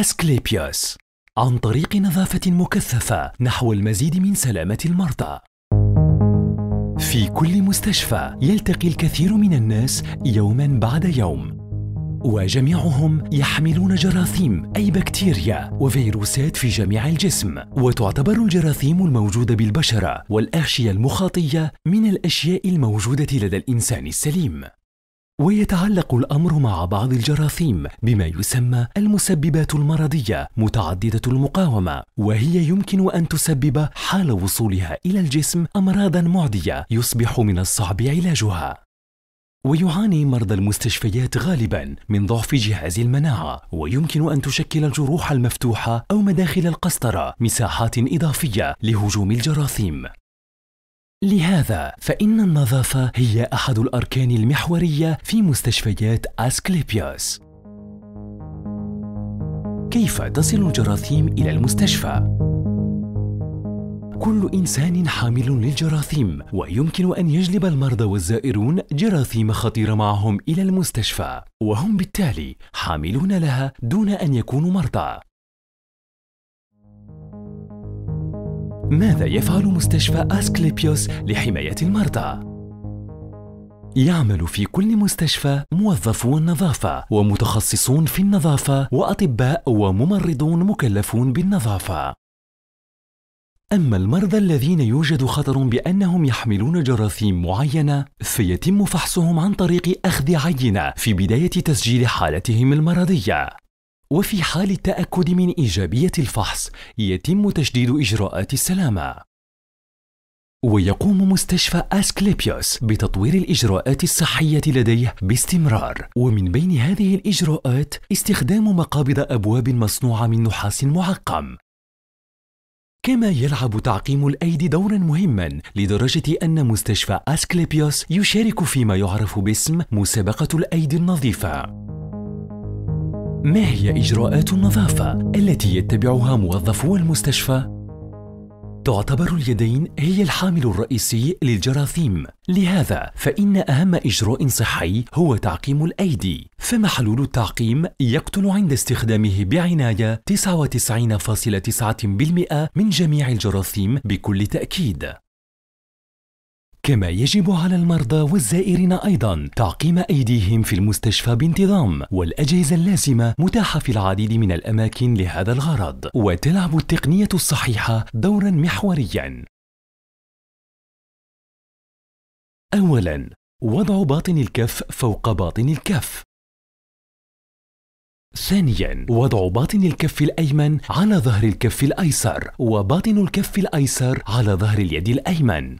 أسكليبيوس عن طريق نظافة مكثفة نحو المزيد من سلامة المرضى. في كل مستشفى يلتقي الكثير من الناس يوما بعد يوم وجميعهم يحملون جراثيم أي بكتيريا وفيروسات في جميع الجسم وتعتبر الجراثيم الموجودة بالبشرة والأغشية المخاطية من الأشياء الموجودة لدى الإنسان السليم ويتعلق الأمر مع بعض الجراثيم بما يسمى المسببات المرضية متعددة المقاومة وهي يمكن أن تسبب حال وصولها إلى الجسم أمراضا معدية يصبح من الصعب علاجها ويعاني مرضى المستشفيات غالبا من ضعف جهاز المناعه ويمكن ان تشكل الجروح المفتوحه او مداخل القسطره مساحات اضافيه لهجوم الجراثيم لهذا فإن النظافة هي أحد الأركان المحورية في مستشفيات أسكليبيوس كيف تصل الجراثيم إلى المستشفى؟ كل إنسان حامل للجراثيم ويمكن أن يجلب المرضى والزائرون جراثيم خطيرة معهم إلى المستشفى وهم بالتالي حاملون لها دون أن يكونوا مرضى ماذا يفعل مستشفى أسكليبيوس لحماية المرضى؟ يعمل في كل مستشفى موظفو نظافة ومتخصصون في النظافة وأطباء وممرضون مكلفون بالنظافة. أما المرضى الذين يوجد خطر بأنهم يحملون جراثيم معينة فيتم فحصهم عن طريق أخذ عينة في بداية تسجيل حالتهم المرضية وفي حال التأكد من إيجابية الفحص يتم تشديد إجراءات السلامة ويقوم مستشفى أسكليبيوس بتطوير الإجراءات الصحية لديه باستمرار ومن بين هذه الإجراءات استخدام مقابض أبواب مصنوعة من نحاس معقم كما يلعب تعقيم الأيدي دورا مهما لدرجة أن مستشفى أسكليبيوس يشارك فيما يعرف باسم مسابقة الأيدي النظيفة ما هي إجراءات النظافة التي يتبعها موظفو المستشفى؟ تعتبر اليدين هي الحامل الرئيسي للجراثيم لهذا فإن أهم إجراء صحي هو تعقيم الأيدي فمحلول التعقيم يقتل عند استخدامه بعناية 99.9% من جميع الجراثيم بكل تأكيد كما يجب على المرضى والزائرين أيضا تعقيم أيديهم في المستشفى بانتظام والأجهزة اللازمة متاحة في العديد من الأماكن لهذا الغرض وتلعب التقنية الصحيحة دورا محوريا أولا وضع باطن الكف فوق باطن الكف ثانيا وضع باطن الكف الأيمن على ظهر الكف الأيسر وباطن الكف الأيسر على ظهر اليد الأيمن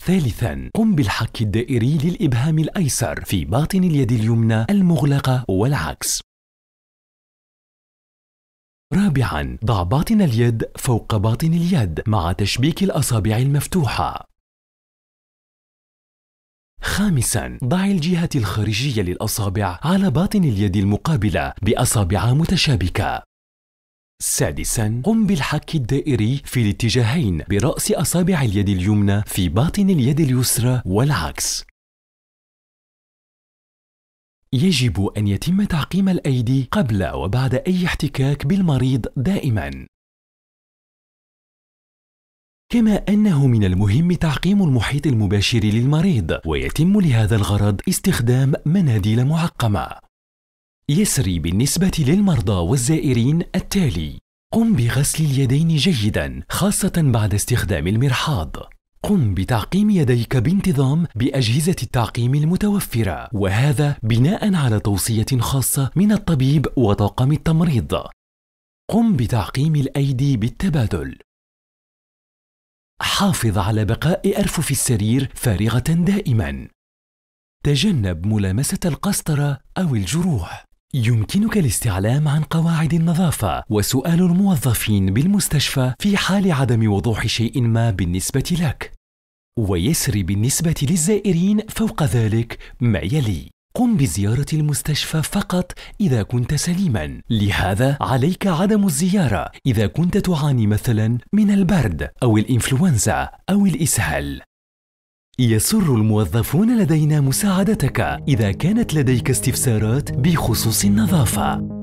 ثالثا قم بالحك الدائري للإبهام الأيسر في باطن اليد اليمنى المغلقة والعكس رابعا ضع باطن اليد فوق باطن اليد مع تشبيك الأصابع المفتوحة خامسا ضع الجهة الخارجية للأصابع على باطن اليد المقابلة بأصابع متشابكة سادسا قم بالحك الدائري في الاتجاهين برأس أصابع اليد اليمنى في باطن اليد اليسرى والعكس يجب أن يتم تعقيم الأيدي قبل وبعد أي احتكاك بالمريض دائماً كما أنه من المهم تعقيم المحيط المباشر للمريض ويتم لهذا الغرض استخدام مناديل معقمة يسري بالنسبة للمرضى والزائرين التالي قم بغسل اليدين جيدا خاصة بعد استخدام المرحاض قم بتعقيم يديك بانتظام بأجهزة التعقيم المتوفرة وهذا بناء على توصية خاصة من الطبيب وطاقم التمريض قم بتعقيم الأيدي بالتبادل حافظ على بقاء أرفف السرير فارغة دائماً تجنب ملامسة القسطرة أو الجروح يمكنك الاستعلام عن قواعد النظافة وسؤال الموظفين بالمستشفى في حال عدم وضوح شيء ما بالنسبة لك. ويسري بالنسبة للزائرين فوق ذلك ما يلي: قم بزيارة المستشفى فقط إذا كنت سليما، لهذا عليك عدم الزيارة إذا كنت تعاني مثلا من البرد أو الإنفلونزا أو الإسهال. يسر الموظفون لدينا مساعدتك إذا كانت لديك استفسارات بخصوص النظافة